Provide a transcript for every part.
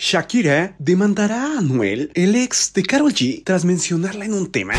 Shakira demandará a Anuel, el ex de Karol G, tras mencionarla en un tema.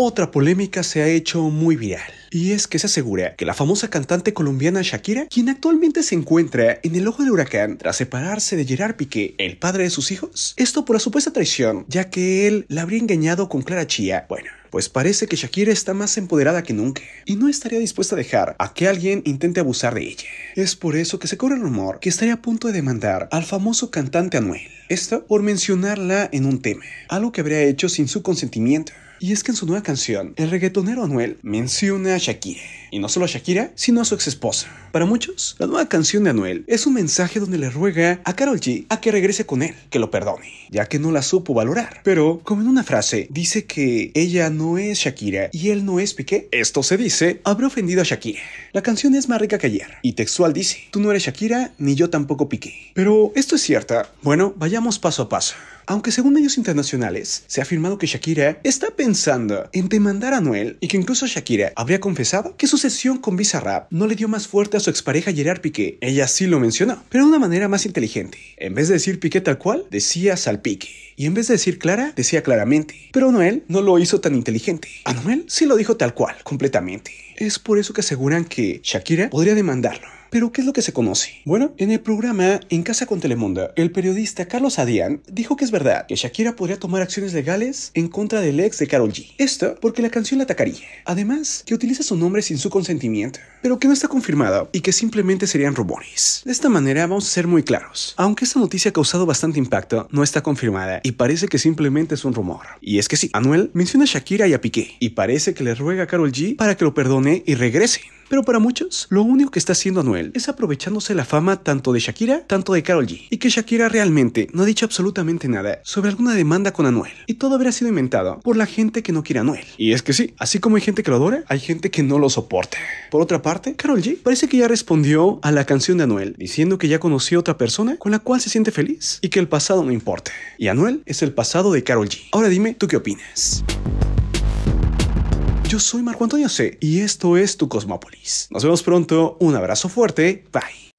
Otra polémica se ha hecho muy viral. Y es que se asegura que la famosa cantante colombiana Shakira, quien actualmente se encuentra en el ojo del huracán tras separarse de Gerard Piqué, el padre de sus hijos, esto por la supuesta traición, ya que él la habría engañado con Clara Chía. Bueno, pues parece que Shakira está más empoderada que nunca y no estaría dispuesta a dejar a que alguien intente abusar de ella. Es por eso que se corre el rumor que estaría a punto de demandar al famoso cantante Anuel, esto por mencionarla en un tema, algo que habría hecho sin su consentimiento. Y es que en su nueva canción, el reggaetonero Anuel menciona a Shakira. Y no solo a Shakira, sino a su ex esposa. Para muchos, la nueva canción de Anuel es un mensaje donde le ruega a Carol G a que regrese con él, que lo perdone, ya que no la supo valorar. Pero, como en una frase, dice que ella no es Shakira y él no es Piqué, esto se dice, habrá ofendido a Shakira. La canción es más rica que ayer, y textual dice, tú no eres Shakira ni yo tampoco Piqué. Pero, ¿esto es cierta? Bueno, vayamos paso a paso aunque según medios internacionales se ha afirmado que Shakira está pensando en demandar a Noel y que incluso Shakira habría confesado que su sesión con Bizarrap no le dio más fuerte a su expareja Gerard Piqué. Ella sí lo mencionó, pero de una manera más inteligente. En vez de decir Piqué tal cual, decía salpique. Y en vez de decir Clara, decía claramente. Pero Noel no lo hizo tan inteligente. A Noel sí lo dijo tal cual, completamente. Es por eso que aseguran que Shakira podría demandarlo. Pero, ¿qué es lo que se conoce? Bueno, en el programa En Casa con Telemundo el periodista Carlos Adrián dijo que es verdad que Shakira podría tomar acciones legales en contra del ex de Carol G. Esto porque la canción la atacaría. Además, que utiliza su nombre sin su consentimiento, pero que no está confirmado y que simplemente serían rumores. De esta manera vamos a ser muy claros. Aunque esta noticia ha causado bastante impacto, no está confirmada y parece que simplemente es un rumor. Y es que sí, Anuel menciona a Shakira y a Piqué y parece que le ruega a Carol G para que lo perdone y regrese Pero para muchos, lo único que está haciendo Anuel es aprovechándose la fama tanto de Shakira, tanto de Carol G. Y que Shakira realmente no ha dicho absolutamente nada sobre alguna demanda con Anuel. Y todo habría sido inventado por la gente que no quiere a Anuel. Y es que sí, así como hay gente que lo adora, hay gente que no lo soporte. Por otra parte, Carol G parece que ya respondió a la canción de Anuel, diciendo que ya conoció a otra persona con la cual se siente feliz y que el pasado no importa. Y Anuel es el pasado de Carol G. Ahora dime, ¿tú qué opinas? Yo soy Marco Antonio C y esto es Tu Cosmópolis. Nos vemos pronto, un abrazo fuerte, bye.